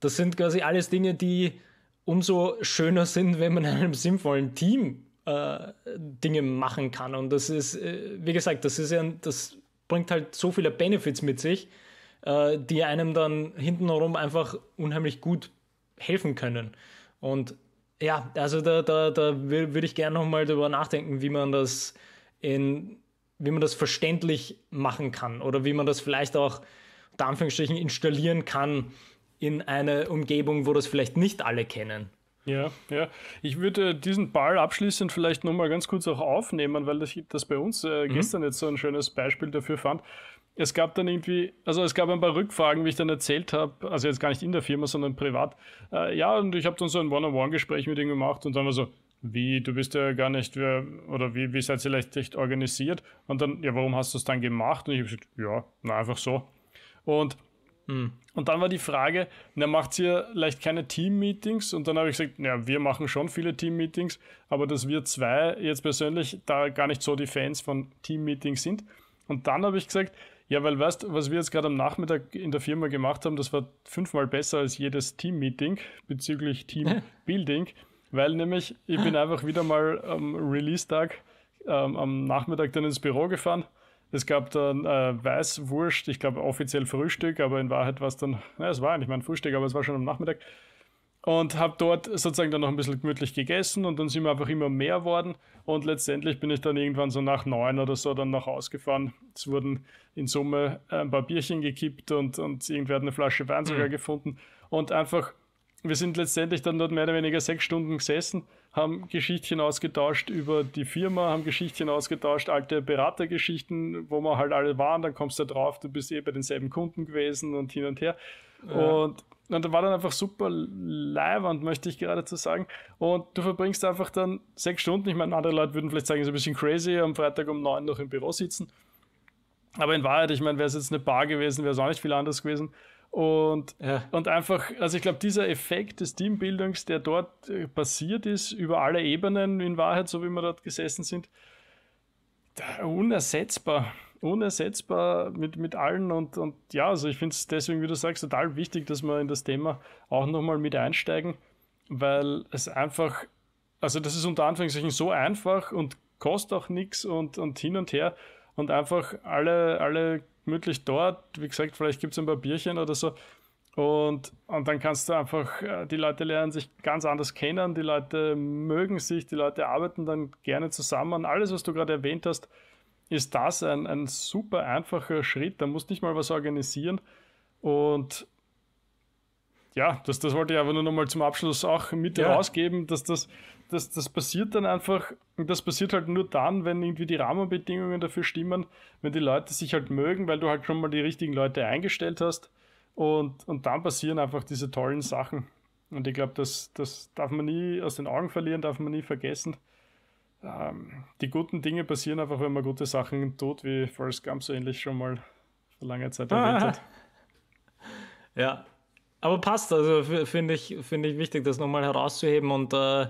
das sind quasi alles Dinge, die umso schöner sind, wenn man in einem sinnvollen Team äh, Dinge machen kann. Und das ist, äh, wie gesagt, das ist ja, das bringt halt so viele Benefits mit sich, äh, die einem dann hintenherum einfach unheimlich gut helfen können. Und ja, also da, da, da würde ich gerne nochmal darüber nachdenken, wie man das in, wie man das verständlich machen kann oder wie man das vielleicht auch unter Anführungsstrichen installieren kann in eine Umgebung, wo das vielleicht nicht alle kennen. Ja, ja. Ich würde äh, diesen Ball abschließend vielleicht nochmal ganz kurz auch aufnehmen, weil das, das bei uns äh, mhm. gestern jetzt so ein schönes Beispiel dafür fand. Es gab dann irgendwie, also es gab ein paar Rückfragen, wie ich dann erzählt habe, also jetzt gar nicht in der Firma, sondern privat. Äh, ja, und ich habe dann so ein One-on-One-Gespräch mit ihm gemacht und dann war so, wie, du bist ja gar nicht, wer, oder wie, wie seid ihr vielleicht echt organisiert? Und dann, ja, warum hast du es dann gemacht? Und ich habe gesagt, ja, na, einfach so. Und hm. Und dann war die Frage, na, macht ihr vielleicht keine Team-Meetings? Und dann habe ich gesagt, ja, wir machen schon viele Team-Meetings, aber dass wir zwei jetzt persönlich da gar nicht so die Fans von Team-Meetings sind. Und dann habe ich gesagt, ja, weil weißt du, was wir jetzt gerade am Nachmittag in der Firma gemacht haben, das war fünfmal besser als jedes Team-Meeting bezüglich Team-Building, weil nämlich ich bin einfach wieder mal am Release-Tag ähm, am Nachmittag dann ins Büro gefahren es gab dann äh, Weißwurst, ich glaube offiziell Frühstück, aber in Wahrheit war es dann, naja, es war eigentlich mein Frühstück, aber es war schon am Nachmittag. Und habe dort sozusagen dann noch ein bisschen gemütlich gegessen und dann sind wir einfach immer mehr worden. Und letztendlich bin ich dann irgendwann so nach neun oder so dann noch ausgefahren. Es wurden in Summe äh, ein paar Bierchen gekippt und, und irgendwer hat eine Flasche Wein sogar mhm. gefunden. Und einfach wir sind letztendlich dann dort mehr oder weniger sechs Stunden gesessen, haben Geschichten ausgetauscht über die Firma, haben Geschichten ausgetauscht, alte Beratergeschichten, wo wir halt alle waren, dann kommst du da drauf, du bist eh bei denselben Kunden gewesen und hin und her. Ja. Und, und da war dann einfach super leiwand, möchte ich geradezu sagen. Und du verbringst einfach dann sechs Stunden, ich meine, andere Leute würden vielleicht sagen, es ist ein bisschen crazy, am Freitag um neun noch im Büro sitzen. Aber in Wahrheit, ich meine, wäre es jetzt eine Bar gewesen, wäre es auch nicht viel anders gewesen. Und, ja. und einfach, also ich glaube, dieser Effekt des Teambildungs, der dort äh, passiert ist, über alle Ebenen in Wahrheit, so wie wir dort gesessen sind, unersetzbar. Unersetzbar mit, mit allen und, und ja, also ich finde es deswegen, wie du sagst, total wichtig, dass wir in das Thema auch nochmal mit einsteigen, weil es einfach, also das ist unter Anführungszeichen so einfach und kostet auch nichts und, und hin und her und einfach alle, alle gemütlich dort. Wie gesagt, vielleicht gibt es ein paar Bierchen oder so. Und, und dann kannst du einfach, äh, die Leute lernen sich ganz anders kennen, die Leute mögen sich, die Leute arbeiten dann gerne zusammen. Alles, was du gerade erwähnt hast, ist das ein, ein super einfacher Schritt. Da musst du nicht mal was organisieren. Und ja, das, das wollte ich aber nur nochmal zum Abschluss auch mit ja. rausgeben, dass das, das, das passiert dann einfach, das passiert halt nur dann, wenn irgendwie die Rahmenbedingungen dafür stimmen, wenn die Leute sich halt mögen, weil du halt schon mal die richtigen Leute eingestellt hast und, und dann passieren einfach diese tollen Sachen. Und ich glaube, das, das darf man nie aus den Augen verlieren, darf man nie vergessen. Ähm, die guten Dinge passieren einfach, wenn man gute Sachen tut, wie Forrest Gump so ähnlich schon mal vor langer Zeit erwähnt ah. hat. Ja, aber passt, also finde ich, find ich wichtig, das nochmal herauszuheben und äh,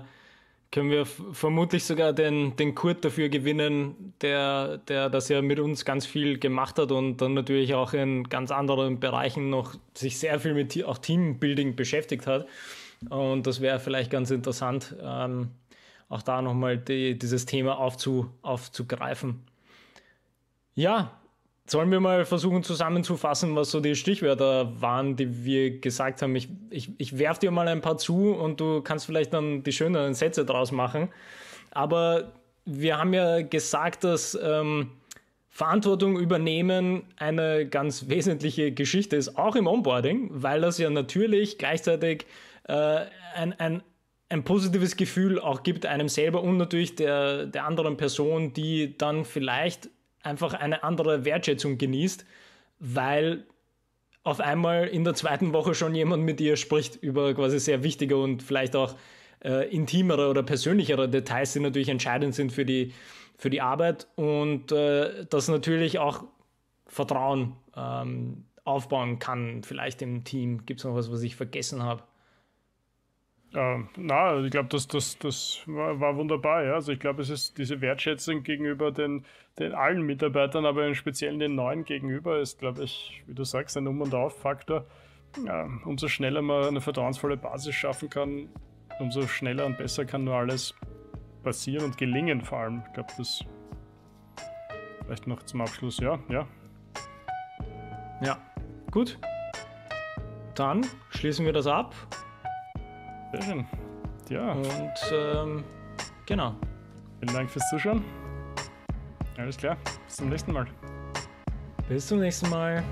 können wir vermutlich sogar den, den Kurt dafür gewinnen, der, der das ja mit uns ganz viel gemacht hat und dann natürlich auch in ganz anderen Bereichen noch sich sehr viel mit auch Teambuilding beschäftigt hat. Und das wäre vielleicht ganz interessant, ähm, auch da nochmal die, dieses Thema aufzu, aufzugreifen. Ja, Sollen wir mal versuchen zusammenzufassen, was so die Stichwörter waren, die wir gesagt haben? Ich, ich, ich werfe dir mal ein paar zu und du kannst vielleicht dann die schöneren Sätze draus machen. Aber wir haben ja gesagt, dass ähm, Verantwortung übernehmen eine ganz wesentliche Geschichte ist, auch im Onboarding, weil das ja natürlich gleichzeitig äh, ein, ein, ein positives Gefühl auch gibt einem selber und natürlich der, der anderen Person, die dann vielleicht einfach eine andere Wertschätzung genießt, weil auf einmal in der zweiten Woche schon jemand mit ihr spricht über quasi sehr wichtige und vielleicht auch äh, intimere oder persönlichere Details, die natürlich entscheidend sind für die, für die Arbeit und äh, das natürlich auch Vertrauen ähm, aufbauen kann. Vielleicht im Team gibt es noch was, was ich vergessen habe. Ähm, na, also ich glaube, das, das, das war wunderbar. Ja? Also ich glaube, es ist diese Wertschätzung gegenüber den, den allen Mitarbeitern, aber im Speziellen den neuen gegenüber, ist, glaube ich, wie du sagst, ein Um- und Auf-Faktor. Ja, umso schneller man eine vertrauensvolle Basis schaffen kann, umso schneller und besser kann nur alles passieren und gelingen vor allem. Ich glaube, das vielleicht noch zum Abschluss. Ja, ja. Ja, gut. Dann schließen wir das ab sehr schön. Ja. Und ähm, genau. Vielen Dank fürs Zuschauen. Alles klar. Bis zum nächsten Mal. Bis zum nächsten Mal.